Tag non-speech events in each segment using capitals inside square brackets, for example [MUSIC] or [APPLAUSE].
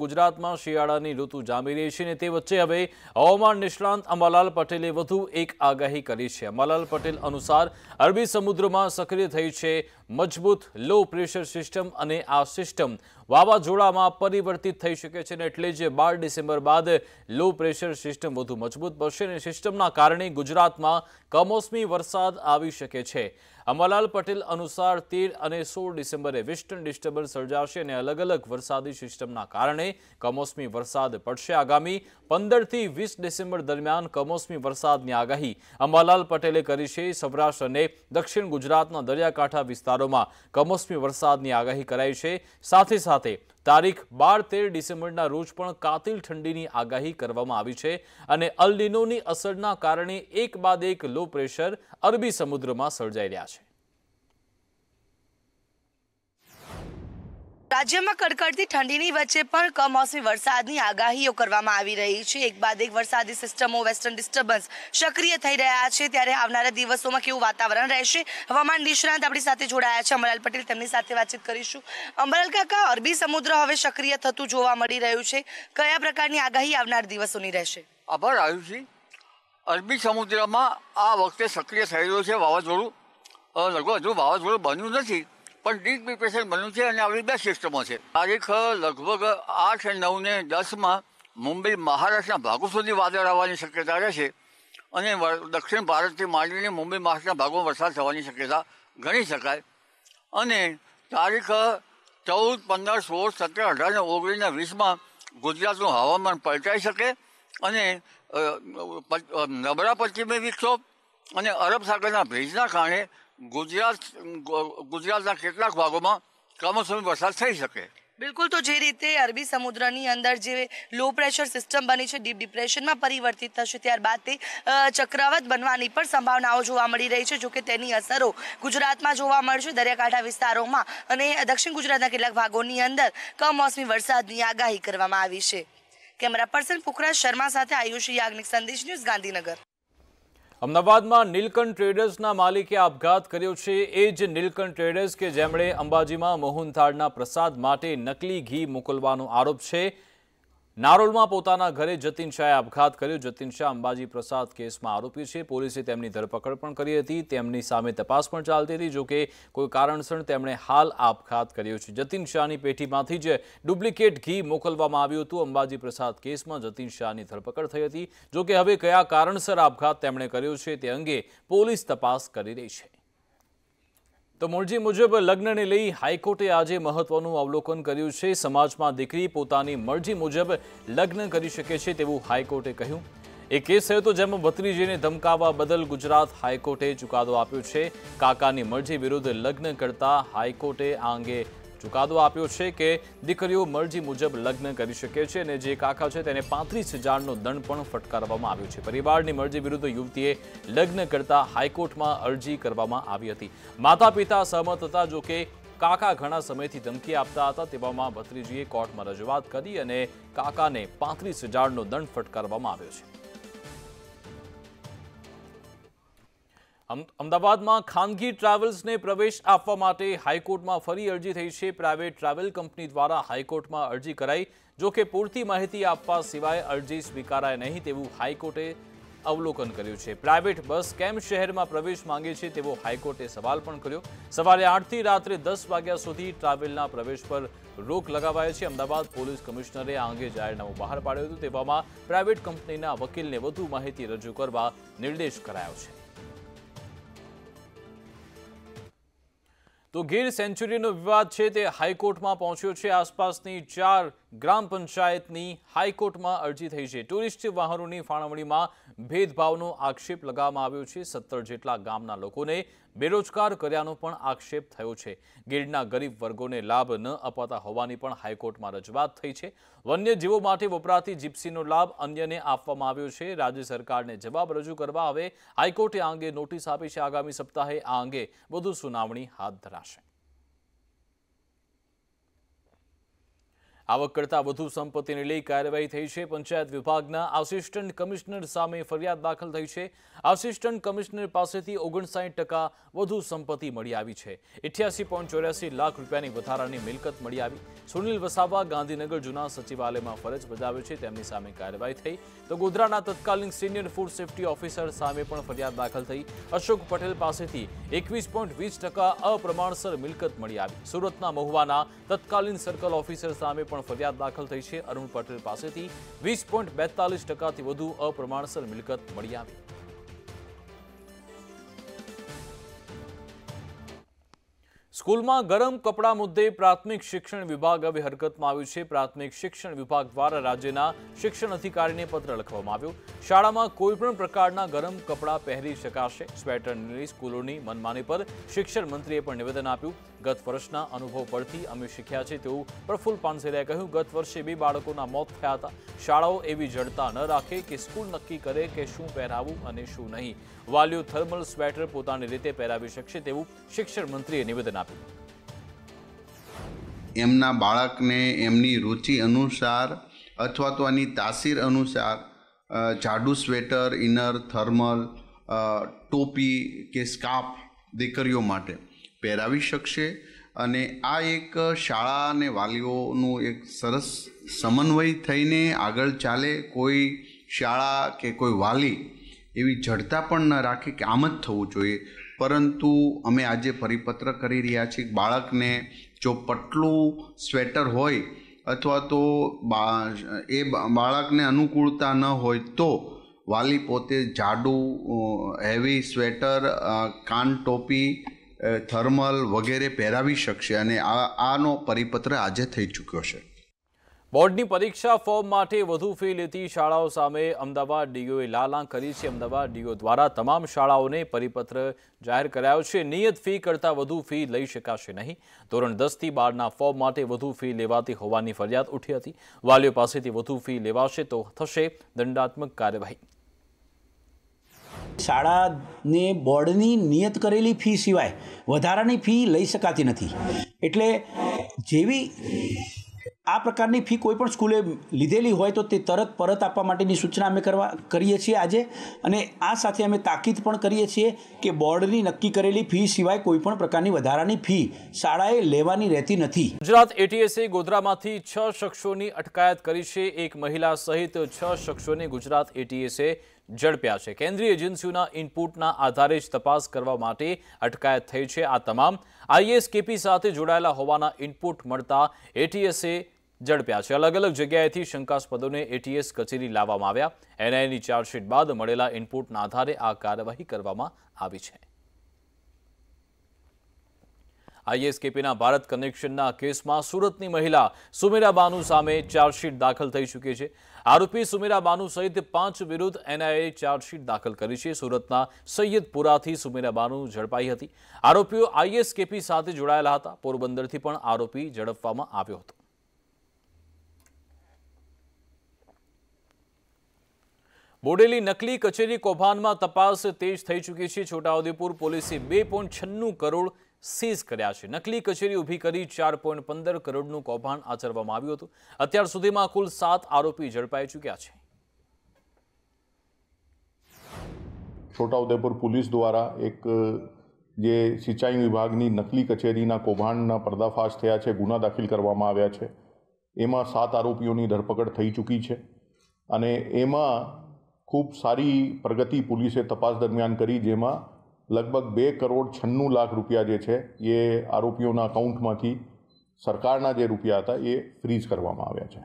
ગુજરાતમાં શિયાળાની ઋતુ જામી રહી છે અને તે વચ્ચે હવે હવામાન નિષ્ણાંત અંબાલાલ પટેલે વધુ એક આગાહી કરી છે અંબાલાલ પટેલ અનુસાર અરબી સમુદ્રમાં સક્રિય થઈ છે મજબૂત લો પ્રેશર સિસ્ટમ અને આ સિસ્ટમ વાવાઝોડામાં પરિવર્તિત થઈ શકે છે અને એટલે જ બાર ડિસેમ્બર બાદ લો પ્રેશર સિસ્ટમ વધુ મજબૂત બનશે અને સિસ્ટમના કારણે ગુજરાતમાં કમોસમી વરસાદ આવી શકે છે અમલાલ પટેલ અનુસાર તેર અને સોળ ડિસેમ્બરે વેસ્ટર્ન ડિસ્ટર્બન્સ સર્જાશે અને અલગ અલગ વરસાદી સિસ્ટમના કારણે કમોસમી વરસાદ પડશે આગામી પંદરથી વીસ ડિસેમ્બર દરમિયાન કમોસમી વરસાદની આગાહી અંબાલાલ પટેલે કરી છે સૌરાષ્ટ્ર અને દક્ષિણ ગુજરાતના દરિયાકાંઠા વિસ્તારોમાં કમોસમી વરસાદની આગાહી કરાઈ છે સાથે સાથે સાથે તારીખ બાર તેર ડિસેમ્બરના રોજ પણ કાતિલ ઠંડીની આગાહી કરવામાં આવી છે અને અલનીનોની અસરના કારણે એક બાદ એક લો પ્રેશર અરબી સમુદ્રમાં સર્જાઈ રહ્યા છે રાજ્યમાં કડકડતી ઠંડીની વચ્ચે પણ કમોસમી વરસાદની આગાહીઓ કરવામાં આવી રહી છે એક બાદ એક વરસાદી સિસ્ટમો વેસ્ટર્ન ડિસ્ટર્બન્સ સક્રિય થઈ રહ્યા છે ત્યારે આવનારા દિવસોમાં કેવું વાતાવરણ રહેશે હવામાન નિષ્ણાંત આપણી સાથે જોડાયા છે અમરાલ પટેલ તેમની સાથે વાતચીત કરીશું અમરાલ કાકા અરબી સમુદ્ર હવે સક્રિય થતું જોવા મળી રહ્યું છે કયા પ્રકારની આગાહી આવનાર દિવસોની રહેશે આભાર આયુષી અરબી સમુદ્રમાં આ વખતે સક્રિય થઈ રહ્યું છે વાવાઝોડું લગભગ હજુ વાવાઝોડું બન્યું નથી પણ ડીપ ડિપ્રેશન બન્યું છે અને આવી બે સિસ્ટમો છે તારીખ લગભગ આઠ નવ ને દસમાં મુંબઈ મહારાષ્ટ્રના ભાગો સુધી વાદળ આવવાની શક્યતા રહેશે અને દક્ષિણ ભારતથી માંડીને મુંબઈ મહારાષ્ટ્રના ભાગોમાં વરસાદ થવાની શક્યતા ગણી શકાય અને તારીખ ચૌદ પંદર સોળ સત્તર અઢાર ને ઓગણીસને વીસમાં ગુજરાતનું હવામાન પલટાઈ શકે અને નબળા પશ્ચિમી વિક્ષોભ અને અરબ સાગરના ભેજના કારણે ગુજરાત ગુજરાતના કેટલાક ભાગોમાં કમોસમી વરસાદ થઈ શકે બિલકુલ તો જે રીતે અરબી સમુદ્રની અંદર જે લો પ્રેશર સિસ્ટમ બની છે ડીપ ડિપ્રેશનમાં પરિવર્તિત થશે ત્યારબાદ તે ચક્રવત બનવાની પણ સંભાવનાઓ જોવા મળી રહી છે જોકે તેની અસરો ગુજરાતમાં જોવા મળશે દરિયાકાંઠા વિસ્તારોમાં અને દક્ષિણ ગુજરાતના કેટલાક ભાગોની અંદર કમોસમી વરસાદની આગાહી કરવામાં આવી છે કેમેરા પર્સન પુખરાજ શર્મા સાથે આયુષ યાજ્ઞિક સંદેશ ન્યૂઝ ગાંધીનગર અમદાવાદમાં નીલકંઠ ટ્રેડર્સના માલિકે આપઘાત કર્યો છે એ જ નીલકંઠ ટ્રેડર્સ કે જેમણે અંબાજીમાં મોહનથાળના પ્રસાદ માટે નકલી ઘી મોકલવાનો આરોપ છે નારોલમાં પોતાના ઘરે જતીન શાહે આપઘાત કર્યો જતીન શાહ અંબાજી પ્રસાદ કેસમાં આરોપી છે પોલીસે તેમની ધરપકડ પણ કરી હતી તેમની સામે તપાસ પણ ચાલતી હતી જોકે કોઈ કારણસર તેમણે હાલ આપઘાત કર્યો છે જતીન શાહની પેઢીમાંથી જ ડુપ્લિકેટ ઘી મોકલવામાં આવ્યું હતું અંબાજી પ્રસાદ કેસમાં જતીન શાહની ધરપકડ થઈ હતી જોકે હવે કયા કારણસર આપઘાત તેમણે કર્યો છે તે અંગે પોલીસ તપાસ કરી રહી છે તો મૂળજી મુજબ લગ્નને લઈ હાઈકોર્ટે આજે મહત્વનું અવલોકન કર્યું છે સમાજમાં દીકરી પોતાની મરજી મુજબ લગ્ન કરી શકે છે તેવું હાઈકોર્ટે કહ્યું એ કેસ થયો તો જેમાં ભત્રીજીને ધમકાવવા બદલ ગુજરાત હાઈકોર્ટે ચુકાદો આપ્યો છે કાકાની મરજી વિરુદ્ધ લગ્ન કરતા હાઈકોર્ટે આ અંગે ચુકાદો આપ્યો છે કે દીકરીઓ મરજી મુજબ લગ્ન કરી શકે છે અને જે કાકા છે તેને પાંત્રીસ હજારનો દંડ પણ ફટકારવામાં આવ્યો છે પરિવારની મરજી વિરુદ્ધ યુવતીએ લગ્ન કરતા હાઈકોર્ટમાં અરજી કરવામાં આવી હતી માતા પિતા સહમત હતા જો કે કાકા ઘણા સમયથી ધમકી આપતા હતા તેવામાં ભત્રીજીએ કોર્ટમાં રજૂઆત કરી અને કાકાને પાંત્રીસ હજારનો દંડ ફટકારવામાં આવ્યો છે અમદાવાદમાં ખાનગી ટ્રાવેલ્સને પ્રવેશ આપવા માટે હાઈકોર્ટમાં ફરી અરજી થઈ છે પ્રાઇવેટ ટ્રાવેલ કંપની દ્વારા હાઈકોર્ટમાં અરજી કરાઈ જો કે પૂરતી માહિતી આપવા સિવાય અરજી સ્વીકારાય નહીં તેવું હાઈકોર્ટે અવલોકન કર્યું છે પ્રાઇવેટ બસ કેમ શહેરમાં પ્રવેશ માંગે છે તેવો હાઈકોર્ટે સવાલ પણ કર્યો સવારે આઠથી રાત્રે દસ વાગ્યા સુધી ટ્રાવેલના પ્રવેશ પર રોક લગાવાય છે અમદાવાદ પોલીસ કમિશનરે આ અંગે જાહેરનામું બહાર પાડ્યું હતું તેવામાં પ્રાઇવેટ કંપનીના વકીલને વધુ માહિતી રજૂ કરવા નિર્દેશ કરાયો છે તો ગીર સેન્ચ્યુરીનો વિવાદ છે તે હાઈકોર્ટમાં પહોંચ્યો છે આસપાસની ચાર ગ્રામ પંચાયતની હાઈકોર્ટમાં અરજી થઈ છે ટુરિસ્ટ વાહનોની ફાળવણીમાં ભેદભાવનો આક્ષેપ લગાવવામાં આવ્યો છે સત્તર જેટલા ગામના લોકોને બેરોજગાર કર્યાનો પણ આક્ષેપ થયો છે ગીરના ગરીબ વર્ગોને લાભ ન અપાતા હોવાની પણ હાઈકોર્ટમાં રજૂઆત થઈ છે વન્યજીવો માટે વપરાતી જીપ્સીનો લાભ અન્યને આપવામાં આવ્યો છે રાજ્ય સરકારને જવાબ રજૂ કરવા હવે હાઈકોર્ટે આ અંગે નોટિસ આપી છે આગામી સપ્તાહે આ અંગે વધુ સુનાવણી હાથ ધરાશે આવક કરતાં વધુ સંપત્તિને લઈ કાર્યવાહી થઈ છે પંચાયત વિભાગના આસિસ્ટન્ટ કમિશનર સામે ફરિયાદ દાખલ થઈ છે આસિસ્ટન્ટ કમિશનર પાસેથી ઓગણસાઠ ટકા વધુ સંપત્તિ મળી આવી છે ઇઠ્યાસી પોઈન્ટ ચોર્યાસી લાખ રૂપિયાની વધારાની મિલકત મળી આવી સુનિલ વસાવા ગાંધીનગર જૂના સચિવાલયમાં ફરજ બજાવે છે તેમની સામે કાર્યવાહી થઈ તો ગોધરાના તત્કાલીન સિનિયર ફૂડ સેફ્ટી ઓફિસર સામે પણ ફરિયાદ દાખલ થઈ અશોક પટેલ પાસેથી એકવીસ પોઈન્ટ વીસ ટકા અપ્રમાણસર મિલકત મળી આવી સુરતના મહુવાના તત્કાલીન સર્કલ ઓફિસર સામે પણ ફરિયાદ દાખલ થઈ છે અરુણ પટેલ પાસેથી વીસ પોઈન્ટ બેતાલીસ ટકાથી વધુ અપ્રમાણસર મિલકત મળી આવી સ્કૂલમાં ગરમ કપડાં મુદ્દે પ્રાથમિક શિક્ષણ વિભાગ હવે હરકતમાં આવ્યું છે પ્રાથમિક શિક્ષણ વિભાગ દ્વારા રાજ્યના શિક્ષણ અધિકારીને પત્ર લખવામાં આવ્યો શાળામાં કોઈપણ પ્રકારના ગરમ કપડાં પહેરી શકાશે સ્વેટરની સ્કૂલોની મનમાની પર શિક્ષણ મંત્રીએ પણ નિવેદન આપ્યું ગત વર્ષના અનુભવ પરથી અમે શીખ્યા છે તેવું પ્રફુલ પાનસેરિયાએ કહ્યું ગત વર્ષે બે બાળકોના મોત થયા હતા શાળાઓ એવી જડતા ન રાખે કે સ્કૂલ નક્કી કરે કે શું પહેરાવવું અને શું નહીં વાલીઓ થર્મલ સ્વેટર પોતાની રીતે પહેરાવી શકશે તેવું શિક્ષણ મંત્રીએ નિવેદન આપ્યું એમના બાળકને એમની રુચિ અનુસાર અથવા તો એની તાસીર અનુસાર જાડુ સ્વેટર ઇનર થર્મલ ટોપી કે સ્કાર્ફ દીકરીઓ માટે પહેરાવી શકશે અને આ એક શાળા અને વાલીઓનું એક સરસ સમન્વય થઈને આગળ ચાલે કોઈ શાળા કે કોઈ વાલી એવી જડતા પણ ન રાખે કે આમ જ થવું જોઈએ પરંતુ અમે આજે પરિપત્ર કરી રહ્યા છીએ બાળકને જો પટલું સ્વેટર હોય અથવા તો એ બાળકને અનુકૂળતા ન હોય તો વાલી પોતે જાડું હેવી સ્વેટર કાન ટોપી થર્મલ વગેરે પહેરાવી શકશે અને આ આનો પરિપત્ર આજે થઈ ચૂક્યો છે બોર્ડની પરીક્ષા ફોર્મ માટે વધુ ફી લેતી શાળાઓ સામે અમદાવાદ ડીઓએ લાલાં કરી છે અમદાવાદ ડીઓ દ્વારા તમામ શાળાઓને પરિપત્ર જાહેર કરાયો છે નિયત ફી કરતાં વધુ ફી લઈ શકાશે નહીં ધોરણ દસથી બારના ફોર્મ માટે વધુ ફી લેવાતી હોવાની ફરિયાદ ઉઠી હતી વાલીઓ પાસેથી વધુ ફી લેવાશે તો થશે દંડાત્મક કાર્યવાહી શાળાને બોર્ડની નિયત કરેલી ફી સિવાય વધારાની ફી લઈ શકાતી નથી એટલે જેવી આ પ્રકારની ફી કોઈપણ સ્કૂલે લીધેલી હોય તો તે તરત પરત આપવા માટેની સૂચના અમે કરવા કરીએ છીએ આજે અને આ સાથે અમે તાકીદ પણ કરીએ છીએ કે બોર્ડની નક્કી કરેલી ફી સિવાય કોઈપણ પ્રકારની વધારાની ફી શાળાએ લેવાની રહેતી નથી ગુજરાત એટીએસએ ગોધરામાંથી છ શખ્સોની અટકાયત કરી છે એક મહિલા સહિત છ શખ્સોને ગુજરાત એટીએસએ ઝડપ્યા છે કેન્દ્રીય એજન્સીઓના ઇનપુટના આધારે જ તપાસ કરવા માટે અટકાયત થઈ છે આ તમામ આઈએસ કેપી સાથે જોડાયેલા હોવાના ઇનપુટ મળતા એટીએસએ ઝડપ્યા છે અલગ અલગ જગ્યાએથી શંકાસ્પદોને એટીએસ કચેરી લાવવામાં આવ્યા એનઆઈની ચાર્જશીટ બાદ મળેલા ઇનપુટના આધારે આ કાર્યવાહી કરવામાં આવી છે આઈએસકેપીના ભારત કનેક્શનના કેસમાં સુરતની મહિલા સુમેરા બાનુ સામે ચાર્જશીટ દાખલ થઈ ચૂકી છે આરોપી સુમેરા બાનુ સહિત પાંચ વિરુદ્ધ એનઆઈએ ચાર્જશીટ દાખલ કરી છે સુરતના સૈયદપુરાથી સુમેરા બાનુ ઝડપાઈ હતી આરોપીઓ આઈએસકેપી સાથે જોડાયેલા હતા પોરબંદરથી પણ આરોપી ઝડપવામાં આવ્યો હતો બોડેલી નકલી કચેરી કૌભાંડમાં તપાસ તેજ થઈ ચૂકી છે છોટાઉદેપુર પોલીસે બે પોઈન્ટ છન્નું કરોડ સીઝ કર્યા છે નકલી કચેરી ઊભી કરી ચાર પોઈન્ટ પંદર કરોડનું કૌભાંડ આચરવામાં આવ્યું હતું અત્યાર સુધીમાં કુલ સાત આરોપી ઝડપાઈ ચૂક્યા છે છોટાઉદેપુર પોલીસ દ્વારા એક જે સિંચાઈ વિભાગની નકલી કચેરીના કૌભાંડના પર્દાફાશ થયા છે ગુના દાખલ કરવામાં આવ્યા છે એમાં સાત આરોપીઓની ધરપકડ થઈ ચૂકી છે અને એમાં ખૂબ સારી પ્રગતિ પોલીસે તપાસ દરમિયાન કરી જેમાં લગભગ બે કરોડ છન્નું લાખ રૂપિયા જે છે એ આરોપીઓના અકાઉન્ટમાંથી સરકારના જે રૂપિયા હતા એ ફ્રીઝ કરવામાં આવ્યા છે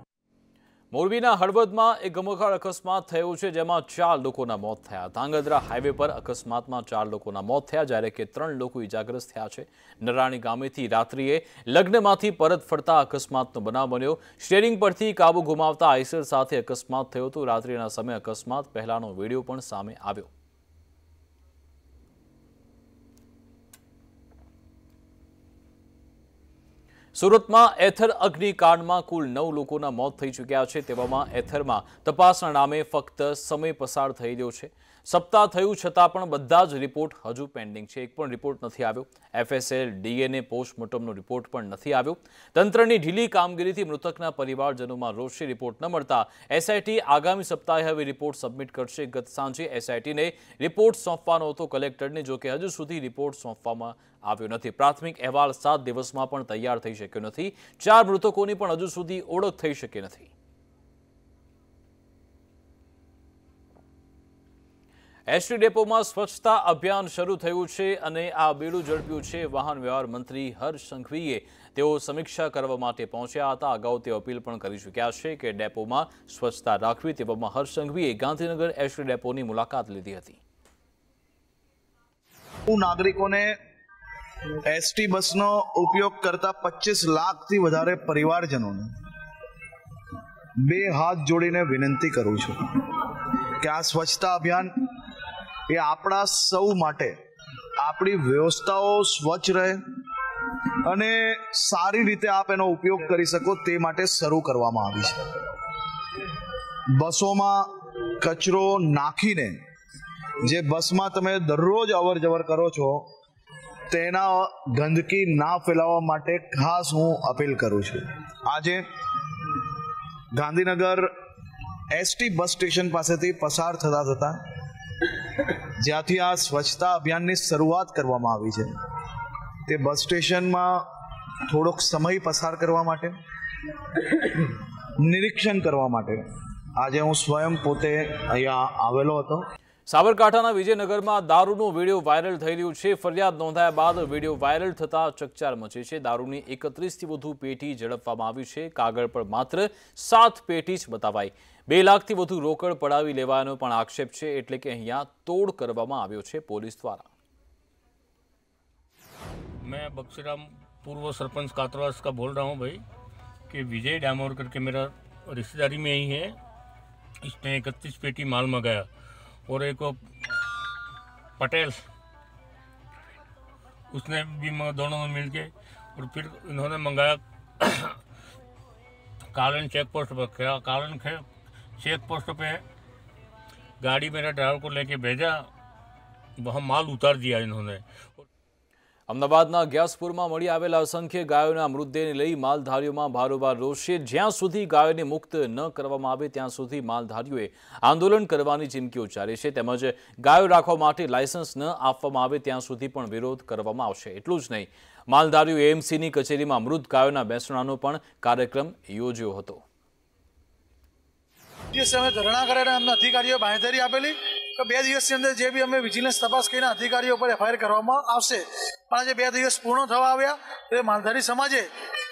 મોરબીના હળવદમાં એક ગમખાળ અકસ્માત થયો છે જેમાં ચાર લોકોના મોત થયા ધાંગધ્રા હાઈવે પર અકસ્માતમાં ચાર લોકોના મોત થયા જ્યારે કે ત્રણ લોકો ઇજાગ્રસ્ત થયા છે નરાણી ગામેથી રાત્રિએ લગ્નમાંથી પરત ફરતા અકસ્માતનો બનાવ બન્યો સ્ટેરિંગ પરથી કાબુ ગુમાવતા આઈસર સાથે અકસ્માત થયો હતો રાત્રિના સમયે અકસ્માત પહેલાનો વીડિયો પણ સામે આવ્યો સુરતમાં એથર અગ્નિકાંડમાં કુલ નવ લોકોના મોત થઈ ચૂક્યા છે તેવામાં એથરમાં તપાસના નામે ફક્ત સમય પસાર થઈ રહ્યો છે સપ્તાહ થયું છતાં પણ બધા જ રિપોર્ટ હજુ પેન્ડિંગ છે એક પણ રિપોર્ટ નથી આવ્યો એફએસએલ ડીએનએ પોસ્ટમોર્ટમનો રિપોર્ટ પણ નથી આવ્યો તંત્રની ઢીલી કામગીરીથી મૃતકના પરિવારજનોમાં રોષે રિપોર્ટ ન મળતા એસઆઈટી આગામી સપ્તાહે હવે રિપોર્ટ સબમિટ કરશે ગત સાંજે એસઆઈટીને રિપોર્ટ સોંપવાનો હતો કલેક્ટરને જોકે હજુ સુધી રિપોર્ટ સોંપવામાં આવ્યો નથી પ્રાથમિક અહેવાલ સાત દિવસમાં પણ તૈયાર થઈ શક્યો નથી ચાર મૃતકોની પણ હજુ સુધી ઓળખ થઈ શકી નથી એસટી ડેપોમાં સ્વચ્છતા અભિયાન શરૂ થયું છે અને આ બેડું ઝડપ્યું છે વાહન વ્યવહાર મંત્રી હર્ષ સંઘવીએ તેઓ સમીક્ષા કરવા માટે પહોંચ્યા હતા અગાઉ તે અપીલ પણ કરી ચૂક્યા છે કે ડેપોમાં સ્વચ્છતા રાખવી તે બાબતમાં હર્ષ સંઘવીએ ગાંધીનગર એસટી ડેપોની મુલાકાત લીધી હતી હું નાગરિકોને એસટી બસનો ઉપયોગ કરતા પચીસ લાખથી વધારે પરિવારજનોને બે હાથ જોડીને વિનંતી કરું છું કે આ સ્વચ્છતા અભિયાન એ આપણા સૌ માટે આપણી વ્યવસ્થાઓ સ્વચ્છ રહે અને સારી રીતે આપ એનો ઉપયોગ કરી શકો તે માટે શરૂ કરવામાં આવી છે બસોમાં કચરો નાખીને જે બસમાં તમે દરરોજ અવર જવર કરો છો તેના ગંદકી ના ફેલાવવા માટે ખાસ હું અપીલ કરું છું આજે ગાંધીનગર એસટી બસ સ્ટેશન પાસેથી પસાર થતા થતાં જ્યાંથી આ સ્વચ્છતા અભિયાનની શરૂઆત કરવામાં આવી છે તે બસ સ્ટેશનમાં થોડોક સમય પસાર કરવા માટે નિરીક્ષણ કરવા માટે આજે હું સ્વયં પોતે અહીંયા આવેલો હતો સાબરકાંઠાના વિજયનગરમાં દારૂનો વિડીયો વાયરલ થઈ રહ્યો છે ફરિયાદ નોંધાયા બાદ વિડીયો વાયરલ થતા ચકચાર મચી છે દારૂની એકત્રીસથી વધુ પેટી ઝડપવામાં આવી છે કાગળ પર માત્ર સાત પેટી જ બતાવાઈ બે લાખથી વધુ રોકડ પડાવી લેવાનો પણ આક્ષેપ છે એટલે કે અહીંયા તોડ કરવામાં આવ્યો છે પોલીસ દ્વારા મેં બક્ષીરામ પૂર્વ સરપંચ कातरवास કા બોલ रहा હું ભાઈ કે વિજય डामोर करके मेरा રિશ્તેદારી મેં અહીં है એકત્રીસ પેટી पेटी माल और एक पटेल उसने भी दोनों ने मिल के और फिर इन्होंने मंगाया [COUGHS] कारण चेक पोस्ट पर कालन चेक पोस्ट पे गाड़ी मेरे ड्राइवर को लेके भेजा वहाँ माल उतार दिया इन्होंने અમદાવાદના ગ્યાસપુરમાં મળી આવેલા અસંખ્ય ગાયોના મૃતદેહને લઈ માલધારીઓમાં ભારોભાર રોષ જ્યાં સુધી ગાયોને મુક્ત ન કરવામાં આવે ત્યાં સુધી માલધારીઓએ આંદોલન કરવાની ચીમકી ઉચ્ચારી છે તેમજ ગાયો રાખવા માટે લાયસન્સ ન આપવામાં આવે ત્યાં સુધી પણ વિરોધ કરવામાં આવશે એટલું જ નહીં માલધારીઓ એએમસીની કચેરીમાં મૃત ગાયોના બેસણાનો પણ કાર્યક્રમ યોજ્યો હતો ધરણા કરેલા અધિકારીઓ બાંહેધરી આપેલી તો બે દિવસની અંદર જે બી અમે વિજિલન્સ તપાસ કરીને અધિકારીઓ પર એફઆઈઆર કરવામાં આવશે પણ આજે બે દિવસ પૂર્ણ થવા આવ્યા એ માલધારી સમાજે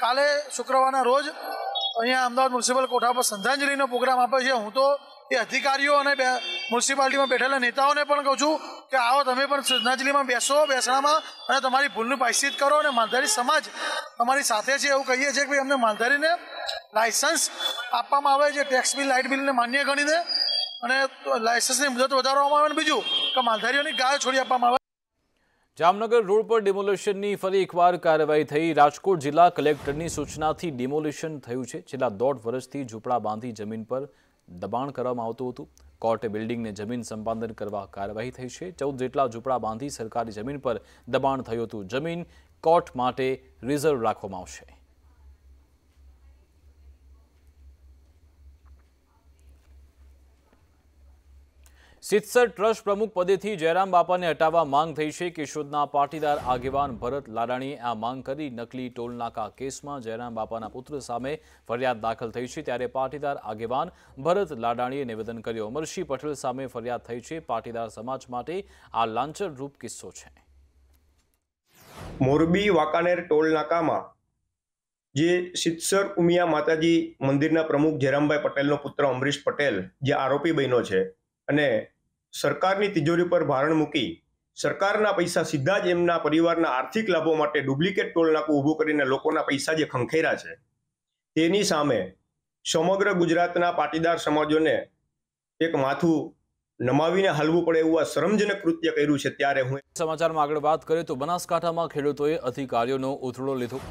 કાલે શુક્રવારના રોજ અહીંયા અમદાવાદ મ્યુનિસિપલ કોઠા પર શ્રદ્ધાંજલિનો પ્રોગ્રામ આપે છે હું તો એ અધિકારીઓ અને મ્યુનિસિપાલિટીમાં બેઠેલા નેતાઓને પણ કહું છું કે આવો તમે પણ શ્રદ્ધાંજલિમાં બેસો બેસણામાં અને તમારી ભૂલનું પાયસિત કરો અને માલધારી સમાજ તમારી સાથે છે એવું કહીએ છીએ કે ભાઈ અમને માલધારીને લાયસન્સ આપવામાં આવે છે ટેક્સ બિલ લાઇટ બિલને માન્ય ગણીને અને લાયસન્સની મુદત વધારવામાં આવે અને બીજું કે માલધારીઓની ગાયો છોડી આપવામાં આવે જામનગર રોડ પર ડિમોલેશનની ફરી એકવાર કાર્યવાહી થઈ રાજકોટ જિલ્લા કલેક્ટરની સૂચનાથી ડિમોલેશન થયું છે છેલ્લા દોઢ વર્ષથી ઝૂંપડા બાંધી જમીન પર દબાણ કરવામાં આવતું હતું કોર્ટે બિલ્ડિંગને જમીન સંપાદન કરવા કાર્યવાહી થઈ છે ચૌદ જેટલા ઝૂંપડા બાંધી સરકારી જમીન પર દબાણ થયું હતું જમીન કોર્ટ માટે રિઝર્વ રાખવામાં આવશે સિત્સર ટ્રસ્ટ પ્રમુખ પદેથી જયરામ બાપાને હટાવવા માંગ થઈ છે કેશોદના પાટીદાર આગેવાન ભરત લાડાણીએ આ માંગ કરી નકલી ટોલનાકા કેસમાં જયરામ બાપાના પુત્ર સામે ફરિયાદ દાખલ થઈ છે ત્યારે પાટીદાર આગેવાન ભરત લાડાણીએ નિવેદન કર્યું અમરસિંહ પટેલ સામે ફરિયાદ થઈ છે પાટીદાર સમાજ માટે આ લાંછનરૂપ કિસ્સો છે મોરબી વાંકાનેર ટોલનાકામાં જે સિત્સર ઉમિયા માતાજી મંદિરના પ્રમુખ જયરામભાઈ પટેલનો પુત્ર અમરીશ પટેલ જે આરોપી બન્યો છે અને સરકારની તિજોરી પર ભારણ મૂકી સરકારના પૈસા સીધા જ એમના પરિવારના આર્થિક લાભો માટે ડુપ્લિકેટ ટોલ નાકું ઊભું કરીને લોકોના પૈસા જે ખંખેરા છે તેની સામે સમગ્ર ગુજરાતના પાટીદાર સમાજોને એક માથું નમાવીને હાલવું પડે એવું આ શરમજનક કૃત્ય કર્યું છે ત્યારે હું સમાચારમાં આગળ વાત કરીએ તો બનાસકાંઠામાં ખેડૂતોએ અધિકારીઓનો ઉથળો લીધો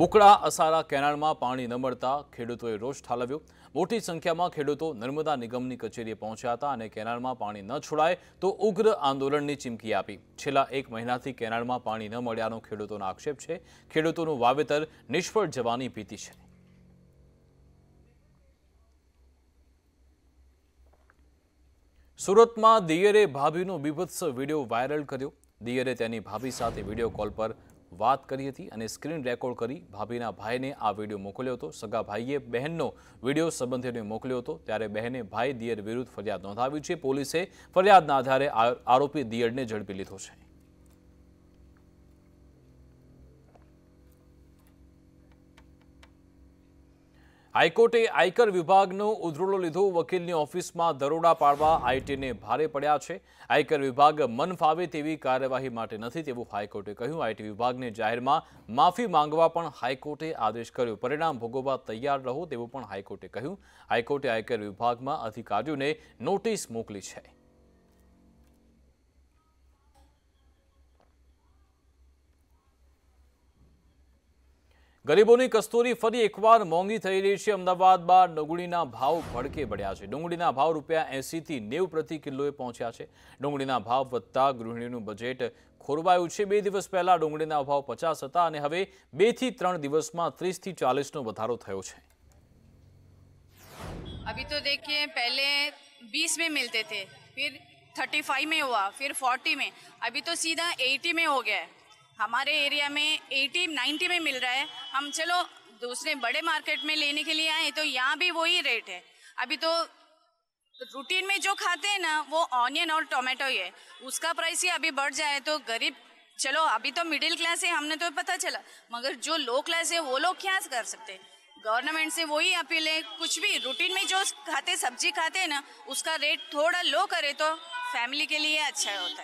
બુકડા અસારા કેનાળમાં પાણી ન મળતા ખેડૂતોએ રોષ ઠાલવ્યો મોટી સંખ્યામાં ખેડૂતો નર્મદા નિગમની કચેરીએ પહોંચ્યા હતા અને કેનાળમાં પાણી ન છોડાય તો ઉગ્ર આંદોલનની ચીમકી આપી છેલ્લા એક મહિનાથી કેનાળમાં પાણી ન મળ્યાનો ખેડૂતોનો આક્ષેપ છે ખેડૂતોનું વાવેતર નિષ્ફળ જવાની ભીતિ છે સુરતમાં દિયરે ભાભીનો બીભત્સ વિડીયો વાયરલ કર્યો દિયરે તેની ભાભી સાથે વિડીયો કોલ પર વાત કરી હતી અને સ્ક્રીન રેકોર્ડ કરી ભાભીના ભાઈને આ વિડીયો મોકલ્યો હતો સગા ભાઈએ બહેનનો વિડીયો સંબંધીને મોકલ્યો હતો ત્યારે બહેને ભાઈ દિયર વિરુદ્ધ ફરિયાદ નોંધાવી છે પોલીસે ફરિયાદના આધારે આરોપી દિયરને ઝડપી લીધો છે હાઈકોર્ટે આયકર વિભાગનો ઉધરોડો લીધો વકીલની ઓફિસમાં દરોડા પાડવા આઈટીને ભારે પડ્યા છે આયકર વિભાગ મન ફાવે તેવી કાર્યવાહી માટે નથી તેવું હાઈકોર્ટે કહ્યું આઈટી વિભાગને જાહેરમાં માફી માંગવા પણ હાઈકોર્ટે આદેશ કર્યો પરિણામ ભોગવવા તૈયાર રહો તેવું પણ હાઈકોર્ટે કહ્યું હાઈકોર્ટે આયકર વિભાગમાં અધિકારીઓને નોટિસ મોકલી છે ગરીબોની કસ્તુરી ફરી એકવાર મોંઘી થઈ રહી છે અમદાવાદમાં ડુંગળીના ભાવ ભડકે પડ્યા છે ડુંગળીના ભાવ રૂપિયા એંસીથી નેવ પ્રતિ કિલોએ પહોંચ્યા છે ડુંગળીના ભાવ વધતા ગૃહિણીનું બજેટ ખોરવાયું છે બે દિવસ પહેલાં ડુંગળીના ભાવ પચાસ હતા અને હવે બેથી ત્રણ દિવસમાં ત્રીસથી ચાલીસનો વધારો થયો છે અભી તો દેખીએ પહેલે વીસ में मिलते थे फिर थर्टी फाइव में हुआ फिर फोर्टी में अभी तो सीधा एटी में हो हमारे एरिया में 80 90 में मिल रहा है हम चलो दूसरे बड़े मार्केट में लेने के लिए आए तो यहाँ भी वही रेट है अभी तो रूटीन में जो खाते हैं ना वो ऑनियन और टोमेटो ही है उसका प्राइस ही अभी बढ़ जाए तो गरीब चलो अभी तो मिडिल क्लास है हमने तो पता चला मगर जो लो क्लास है वो लोग क्या कर सकते गवर्नमेंट से वही अपील है कुछ भी रूटीन में जो खाते सब्जी खाते हैं ना उसका रेट थोड़ा लो करे तो फैमिली के लिए अच्छा होता है